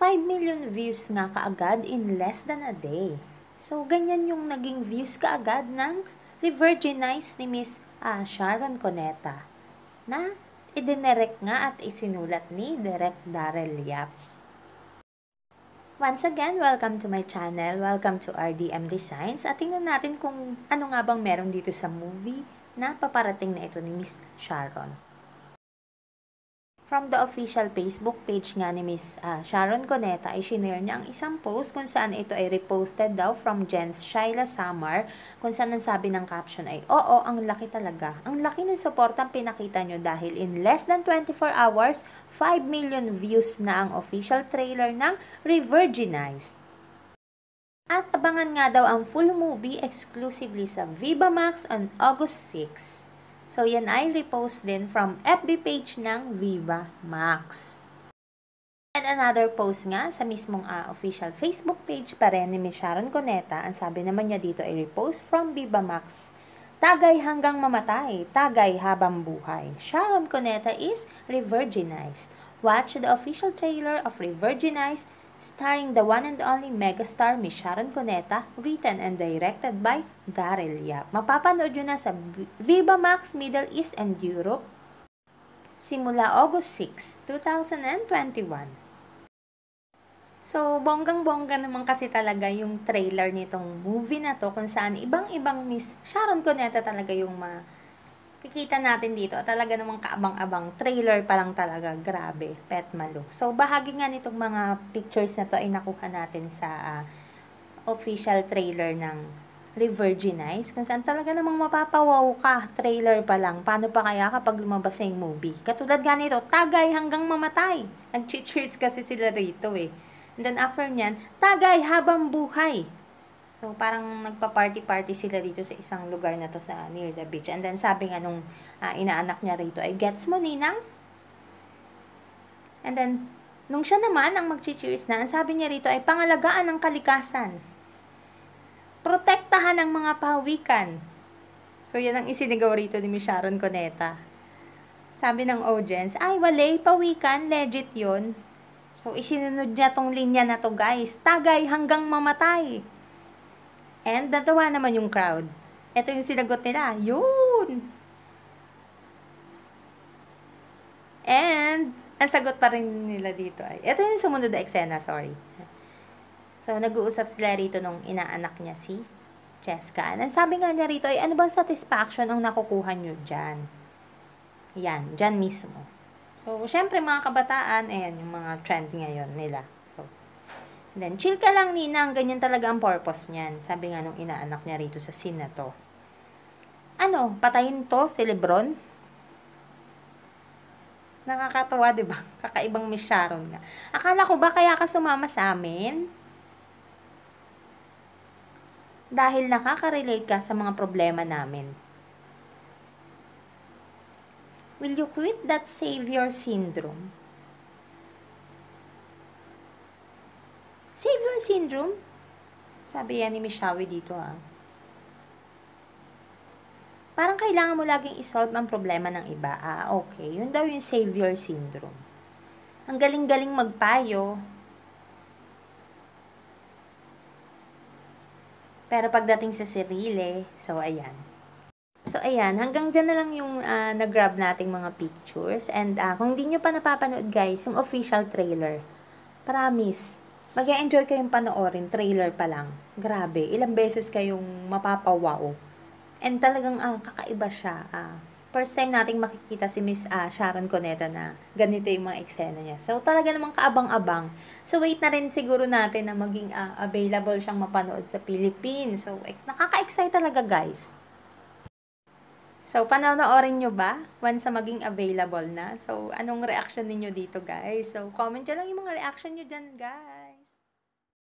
5 million views nga kaagad in less than a day. So, ganyan yung naging views kaagad ng Revirginize ni Miss uh, Sharon Coneta na idinerect nga at isinulat ni Direct Darrell Yap. Once again, welcome to my channel. Welcome to RDM Designs. At tingnan natin kung ano nga bang meron dito sa movie na paparating na ito ni Miss Sharon. From the official Facebook page nga ni Miss uh, Sharon Coneta ay shinare niya ang isang post kung saan ito ay reposted daw from Jens Shaila Samar kung saan ang sabi ng caption ay, Oo, ang laki talaga. Ang laki ng suportang pinakita niyo dahil in less than 24 hours, 5 million views na ang official trailer ng Revirginized. At abangan nga daw ang full movie exclusively sa Viva Max on August 6. So, yan ay repost din from FB page ng Viva Max. And another post nga sa mismong uh, official Facebook page pa rin ni Miss Sharon Coneta, ang sabi naman niya dito ay repost from Viva Max. Tagay hanggang mamatay, tagay habang buhay. Sharon Coneta is re Watch the official trailer of re starring the one and only megastar Miss Sharon Cuneta, written and directed by Daryl Yap. Mapapanood yun na sa Viva Max Middle East and Europe simula August 6, 2021. So, bonggang-bongga naman kasi talaga yung trailer nitong movie na to kung saan ibang-ibang Miss Sharon Cuneta talaga yung mga makikita natin dito, talaga namang kaabang-abang. Trailer pa lang talaga. Grabe. Pet Malo. So, bahagi nga nitong mga pictures na to ay nakuha natin sa uh, official trailer ng re Kasi ang talaga namang mapapawaw ka, trailer pa lang, paano pa kaya kapag lumabas na yung movie? Katulad ganito, tagay hanggang mamatay. Nag-cheers kasi sila rito eh. And then after nyan, tagay habang buhay. So, parang nagpa-party-party sila dito sa isang lugar na to sa near the beach. And then, sabi nga nung uh, inaanak niya rito, ay, gets mo, Ninang? And then, nung siya naman ang mag-cheers na, ang sabi niya rito ay pangalagaan ng kalikasan. Protektahan ang mga pawikan. So, yan ang isinigaw rito ni Sharon Coneta. Sabi ng audience, ay, wale, pawikan, legit yon So, isinunod niya tong linya na to, guys. Tagay hanggang mamatay. And natawa naman yung crowd. Ito yung sinagot nila. Yun! And, ang sagot pa rin nila dito ay, ito yung sumunod na eksena, sorry. So, nag-uusap sila rito nung inaanak niya si Cheska. And ang sabi nga niya rito ay, ano bang satisfaction ang nakukuha niyo dyan? Yan, dyan mismo. So, syempre mga kabataan, ayan yung mga trend ngayon nila. And then, chill ka lang, Nina. Ganyan talaga ang purpose niyan. Sabi nga nung inaanak niya rito sa scene na to. Ano, patayin to si Lebron? Nakakatawa, di ba? Kakaibang Miss Sharon nga. Akala ko ba kaya ka sumama sa amin? Dahil nakaka-relate ka sa mga problema namin. Will you quit that savior syndrome? syndrome? Sabi yan ni Mishawi dito ah. Parang kailangan mo laging isolve ang problema ng iba. Ah, okay. Yun daw yung savior syndrome. Ang galing-galing magpayo. Pero pagdating sa sarili, so ayan. So ayan, hanggang dyan na lang yung uh, ah, nag-grab nating mga pictures. And uh, kung hindi nyo pa napapanood guys, yung official trailer. Promise, mag enjoy kayong panoorin, trailer pa lang. Grabe, ilang beses kayong mapapawaw. And talagang ang uh, kakaiba siya. Uh, first time nating makikita si Miss uh, Sharon Cuneta na ganito yung mga eksena niya. So talaga namang kaabang-abang. So wait na rin siguro natin na maging uh, available siyang mapanood sa Philippines. So eh, nakaka-excite talaga guys. So, panonoorin nyo ba once na maging available na? So, anong reaction ninyo dito, guys? So, comment nyo lang yung mga reaction niyo diyan guys.